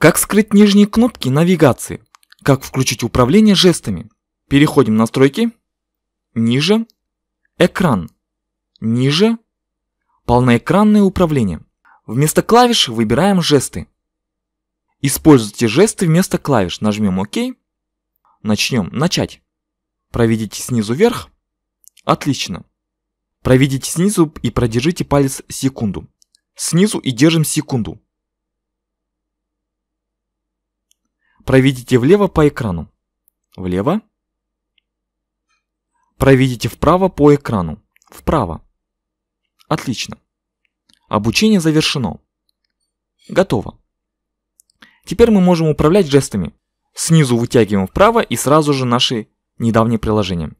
Как скрыть нижние кнопки навигации? Как включить управление жестами? Переходим в настройки. Ниже. Экран. Ниже. Полноэкранное управление. Вместо клавиш выбираем жесты. Используйте жесты вместо клавиш. Нажмем ОК. Начнем. Начать. Проведите снизу вверх. Отлично. Проведите снизу и продержите палец секунду. Снизу и держим секунду. Проведите влево по экрану. Влево. Проведите вправо по экрану. Вправо. Отлично. Обучение завершено. Готово. Теперь мы можем управлять жестами. Снизу вытягиваем вправо и сразу же наши недавние приложения.